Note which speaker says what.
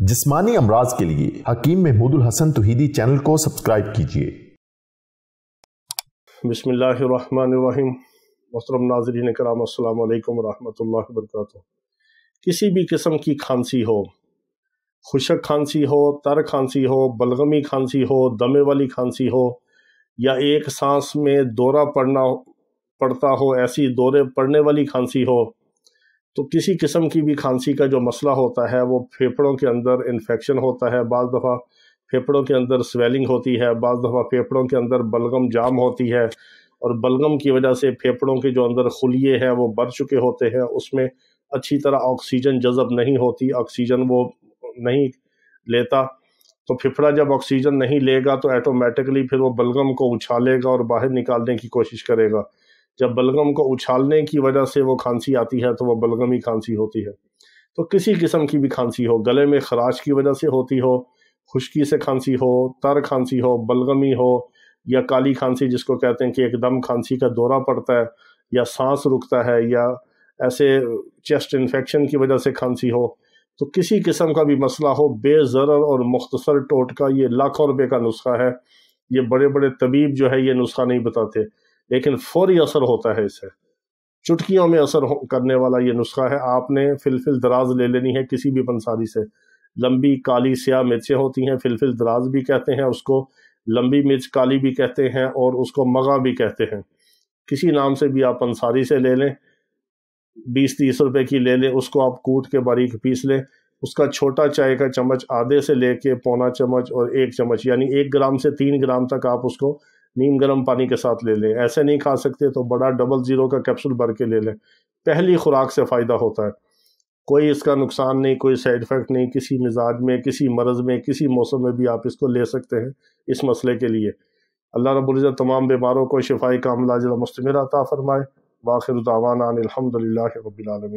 Speaker 1: जिस्मानी अमराज के लिए हकीम महमूदुल हसन तोहीदी चैनल को सब्सक्राइब कीजिए बिसमीम मोहतरम नाजरीन कराम अल्लाम वरहमल किसी भी किस्म की खांसी हो खुशक खांसी हो तर खांसी हो बलगमी खांसी हो दमे वाली खांसी हो या एक सांस में दौरा पड़ना पड़ता हो ऐसी दौरे पड़ने वाली खांसी हो तो किसी किस्म की भी खांसी का जो मसला होता है वो फेफड़ों के अंदर इन्फेक्शन होता है बाज़ दफ़ा फेफड़ों के अंदर स्वेलिंग होती है बाज़ दफ़ा फेफड़ों के अंदर बलगम जाम होती है और बलगम की वजह से फेफड़ों के जो अंदर खुलिए हैं वो भर चुके होते हैं उसमें अच्छी तरह ऑक्सीजन जज़ब नहीं होती ऑक्सीजन वो नहीं लेता तो फिफड़ा जब ऑक्सीजन नहीं लेगा तो ऐटोमेटिकली फिर वो बलगम को उछालेगा और बाहर निकालने की कोशिश करेगा जब बलगम को उछालने की वजह से वो खांसी आती है तो वह बलगम ही खांसी होती है तो किसी किस्म की भी खांसी हो गले में खराश की वजह से होती हो खुश्की से खांसी हो तर खांसी हो बलगमी हो या काली खांसी जिसको कहते हैं कि एकदम खांसी का दौरा पड़ता है या सांस रुकता है या ऐसे चेस्ट इन्फेक्शन की वजह से खांसी हो तो किसी किस्म का भी मसला हो बेज़र और मुख्तसर टोटका ये लाखों रुपये का नुस्खा है ये बड़े बड़े तबीब जो है ये नुस्खा नहीं बताते लेकिन फौरी असर होता है इसे चुटकियों में असर करने वाला ये नुस्खा है आपने फिलफिल दराज ले लेनी है किसी भी पंसारी से लंबी काली स्याह मिर्चें होती हैं फिलफिल दराज भी कहते हैं उसको लंबी मिर्च काली भी कहते हैं और उसको मगा भी कहते हैं किसी नाम से भी आप अंसारी से ले लें बीस तीस रुपए की ले लें उसको आप कूट के बारीक पीस लें उसका छोटा चाय का चम्मच आधे से लेके पौना चम्मच और एक चम्मच यानी एक ग्राम से तीन ग्राम तक आप उसको नीम गर्म पानी के साथ ले लें ऐसे नहीं खा सकते तो बड़ा डबल ज़ीरो का कैप्सूल भर के ले लें पहली खुराक से फ़ायदा होता है कोई इसका नुकसान नहीं कोई साइड इफ़ेक्ट नहीं किसी मिजाज में किसी मर्ज़ में किसी मौसम में भी आप इसको ले सकते हैं इस मसले के लिए अल्लाह रबुल्ज़त तमाम बीमारों को शिफाई कामला मुस्तमिर अता फ़रमाए वाखिर दावाना अलहमदिल्ला रबीआलमी